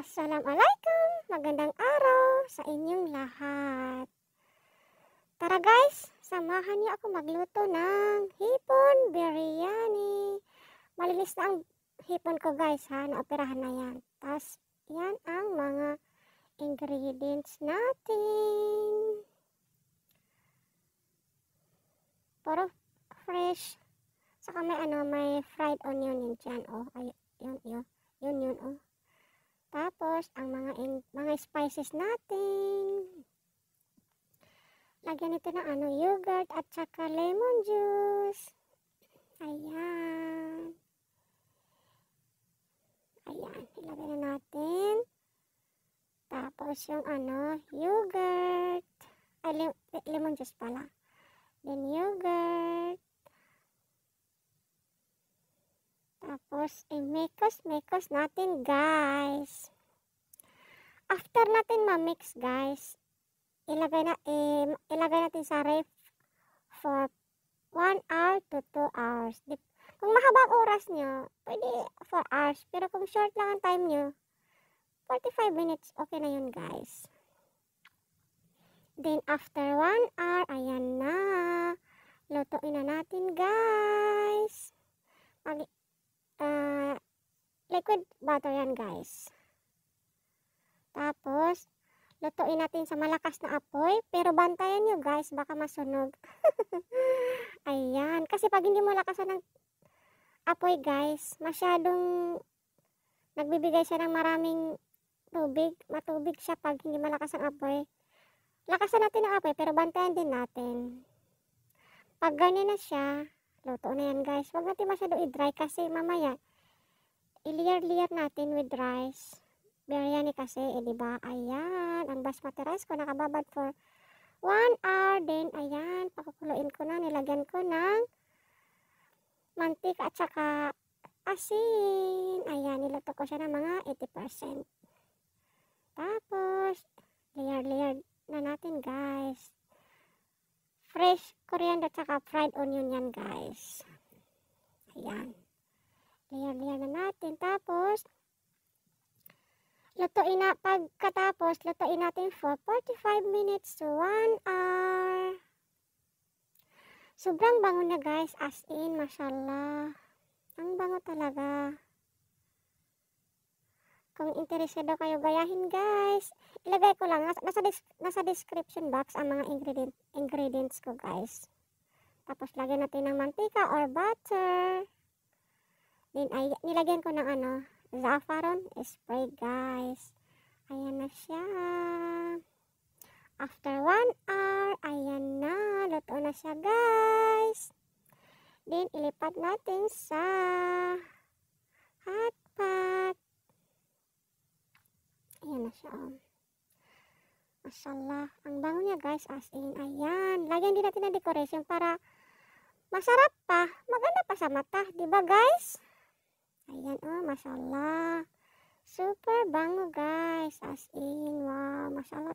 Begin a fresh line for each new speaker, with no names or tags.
Assalamualaikum! Magandang araw sa inyong lahat. Tara guys, samahan niyo ako magluto ng hipon biryani. Malinis na ang hipon ko guys ha, naoperahan na yan. Tapos yan ang mga ingredients natin. Puro fresh. Saka may ano, may fried onion yun dyan. Oh, ay, yun, yun, yun, yun, oh. Tapos, ang mga, mga spices natin. Lagyan ito ng ano, yogurt at saka lemon juice. Ayan. Ayan, ilagay na natin. Tapos, yung ano, yogurt. Ay, lemon juice pala. Then, yogurt. Mekos. Ay, eh, Mekos, Mekos natin, guys. After natin ma-mix, guys, ilagay, na, eh, ilagay natin sa ref for 1 hour to 2 hours. Dip kung mahabang oras nyo, pwede 4 hours. Pero kung short lang ang time nyo, 45 minutes, okay na yun, guys. Then, after 1 hour, ayan na. Lutuin na natin, guys. Mag liquid butter yan guys. Tapos, lutuin natin sa malakas na apoy. Pero bantayan nyo guys, baka masunog. Ayan. Kasi pag hindi mo lakasan ng apoy guys, masyadong nagbibigay siya ng maraming tubig. Matubig siya pag hindi malakas ang apoy. Lakasan natin ang apoy pero bantayan din natin. Pag ganyan na siya, luto na yan guys. Huwag natin masyado i-dry kasi mamaya i-layer-layer natin with rice. Biryani kasi, eh, di ba? Ayan, ang basmati rice ko nakababad for 1 hour. Then, ayan, pakukuloyin ko na, nilagyan ko ng mantika at saka asin. Ayan, niluto ko siya ng mga 80%. Tapos, layer-layer na natin, guys. Fresh coriander at saka fried onion yan, guys. Ayan. Lutuin na, pagkatapos, lutuin natin for 45 minutes to 1 hour. Sobrang bango na guys, as in, mashallah. Ang bango talaga. Kung interesado kayo, gayahin guys. Ilagay ko lang, nasa, nasa, nasa description box ang mga ingredient, ingredients ko guys. Tapos, lagyan natin ng mantika or butter. Then, ay, nilagyan ko ng ano, Zafaron spray guys. Ayan na siya. After 1 hour, ayan na. Luto na siya guys. Then, ilipat natin sa hot pot. Ayan na siya. Oh. Masallah. Ang bango niya guys. As in, ayan. Lagyan din natin na decoration para masarap pa. Maganda pa sa mata. ba diba guys? Ayan, oh, mashallah. Super bango, guys. As in, wow, mashallah.